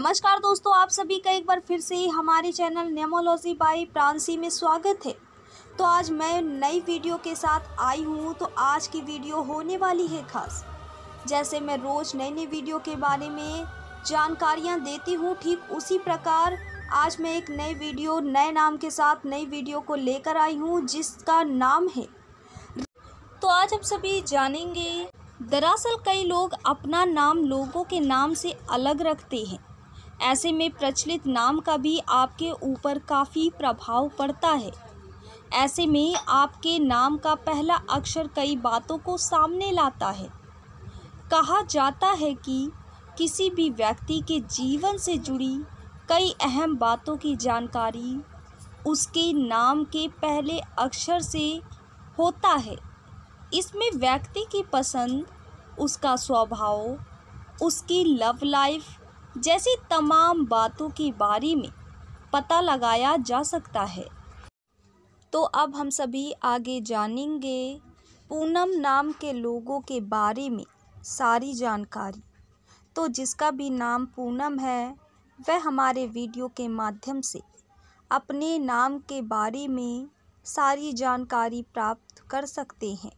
नमस्कार दोस्तों आप सभी का एक बार फिर से हमारे चैनल नेमोलॉजी बाई प्रांसी में स्वागत है तो आज मैं नई वीडियो के साथ आई हूँ तो आज की वीडियो होने वाली है खास जैसे मैं रोज़ नई नई वीडियो के बारे में जानकारियाँ देती हूँ ठीक उसी प्रकार आज मैं एक नए वीडियो नए नाम के साथ नई वीडियो को लेकर आई हूँ जिसका नाम है तो आज हम सभी जानेंगे दरअसल कई लोग अपना नाम लोगों के नाम से अलग रखते हैं ऐसे में प्रचलित नाम का भी आपके ऊपर काफ़ी प्रभाव पड़ता है ऐसे में आपके नाम का पहला अक्षर कई बातों को सामने लाता है कहा जाता है कि किसी भी व्यक्ति के जीवन से जुड़ी कई अहम बातों की जानकारी उसके नाम के पहले अक्षर से होता है इसमें व्यक्ति की पसंद उसका स्वभाव उसकी लव लाइफ जैसी तमाम बातों के बारे में पता लगाया जा सकता है तो अब हम सभी आगे जानेंगे पूनम नाम के लोगों के बारे में सारी जानकारी तो जिसका भी नाम पूनम है वह हमारे वीडियो के माध्यम से अपने नाम के बारे में सारी जानकारी प्राप्त कर सकते हैं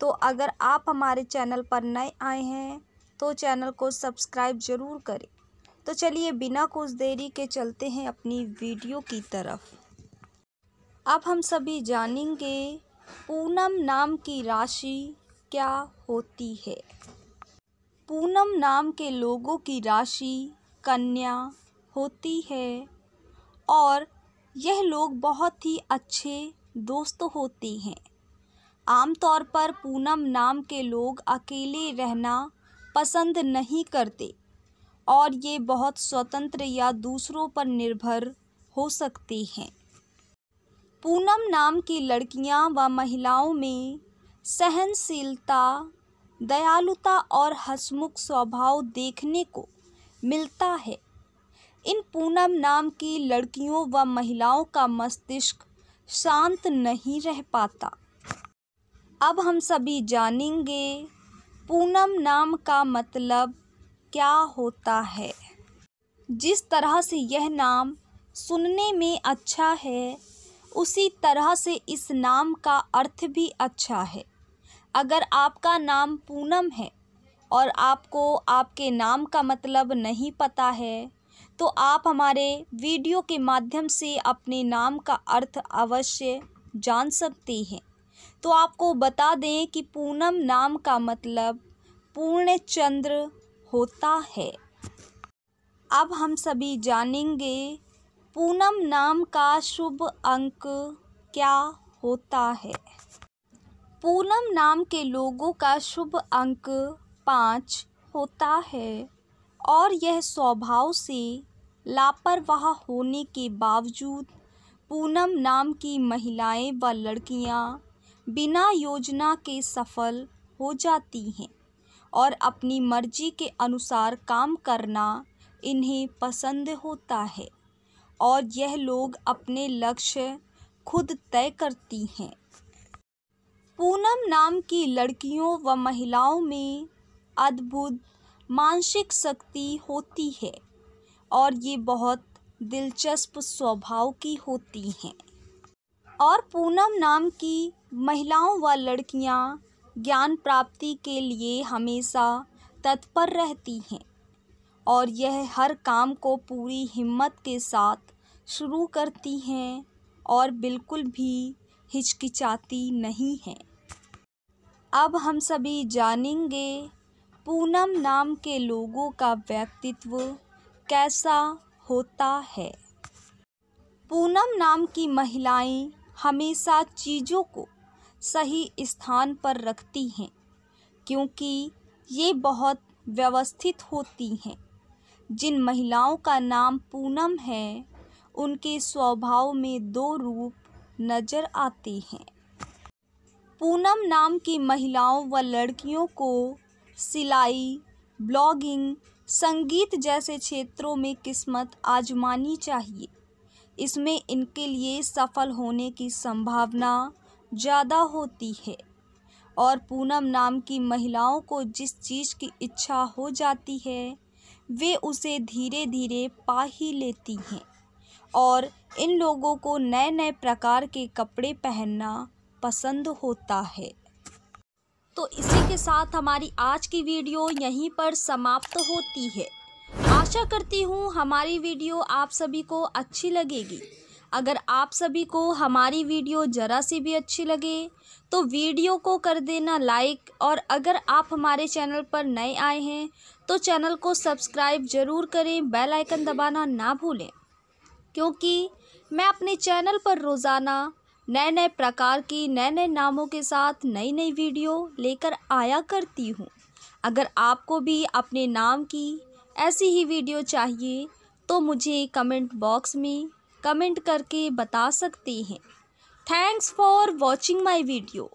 तो अगर आप हमारे चैनल पर नए आए हैं तो चैनल को सब्सक्राइब ज़रूर करें तो चलिए बिना कुछ देरी के चलते हैं अपनी वीडियो की तरफ अब हम सभी जानेंगे पूनम नाम की राशि क्या होती है पूनम नाम के लोगों की राशि कन्या होती है और यह लोग बहुत ही अच्छे दोस्त होते हैं आमतौर पर पूनम नाम के लोग अकेले रहना पसंद नहीं करते और ये बहुत स्वतंत्र या दूसरों पर निर्भर हो सकती हैं पूनम नाम की लड़कियां व महिलाओं में सहनशीलता दयालुता और हसमुख स्वभाव देखने को मिलता है इन पूनम नाम की लड़कियों व महिलाओं का मस्तिष्क शांत नहीं रह पाता अब हम सभी जानेंगे पूनम नाम का मतलब क्या होता है जिस तरह से यह नाम सुनने में अच्छा है उसी तरह से इस नाम का अर्थ भी अच्छा है अगर आपका नाम पूनम है और आपको आपके नाम का मतलब नहीं पता है तो आप हमारे वीडियो के माध्यम से अपने नाम का अर्थ अवश्य जान सकती हैं तो आपको बता दें कि पूनम नाम का मतलब पूर्ण चंद्र होता है अब हम सभी जानेंगे पूनम नाम का शुभ अंक क्या होता है पूनम नाम के लोगों का शुभ अंक पाँच होता है और यह स्वभाव से लापरवाह होने के बावजूद पूनम नाम की महिलाएं व लड़कियां बिना योजना के सफल हो जाती हैं और अपनी मर्ज़ी के अनुसार काम करना इन्हें पसंद होता है और यह लोग अपने लक्ष्य खुद तय करती हैं पूनम नाम की लड़कियों व महिलाओं में अद्भुत मानसिक शक्ति होती है और ये बहुत दिलचस्प स्वभाव की होती हैं और पूनम नाम की महिलाओं व लड़कियां ज्ञान प्राप्ति के लिए हमेशा तत्पर रहती हैं और यह हर काम को पूरी हिम्मत के साथ शुरू करती हैं और बिल्कुल भी हिचकिचाती नहीं हैं अब हम सभी जानेंगे पूनम नाम के लोगों का व्यक्तित्व कैसा होता है पूनम नाम की महिलाएं हमेशा चीज़ों को सही स्थान पर रखती हैं क्योंकि ये बहुत व्यवस्थित होती हैं जिन महिलाओं का नाम पूनम है उनके स्वभाव में दो रूप नज़र आते हैं पूनम नाम की महिलाओं व लड़कियों को सिलाई ब्लॉगिंग संगीत जैसे क्षेत्रों में किस्मत आजमानी चाहिए इसमें इनके लिए सफल होने की संभावना ज़्यादा होती है और पूनम नाम की महिलाओं को जिस चीज़ की इच्छा हो जाती है वे उसे धीरे धीरे पा ही लेती हैं और इन लोगों को नए नए प्रकार के कपड़े पहनना पसंद होता है तो इसी के साथ हमारी आज की वीडियो यहीं पर समाप्त होती है आशा करती हूँ हमारी वीडियो आप सभी को अच्छी लगेगी अगर आप सभी को हमारी वीडियो ज़रा सी भी अच्छी लगे तो वीडियो को कर देना लाइक और अगर आप हमारे चैनल पर नए आए हैं तो चैनल को सब्सक्राइब ज़रूर करें बेल आइकन दबाना ना भूलें क्योंकि मैं अपने चैनल पर रोज़ाना नए नए प्रकार की नए नए नामों के साथ नई नई वीडियो लेकर आया करती हूँ अगर आपको भी अपने नाम की ऐसी ही वीडियो चाहिए तो मुझे कमेंट बॉक्स में कमेंट करके बता सकते हैं thanks for watching my video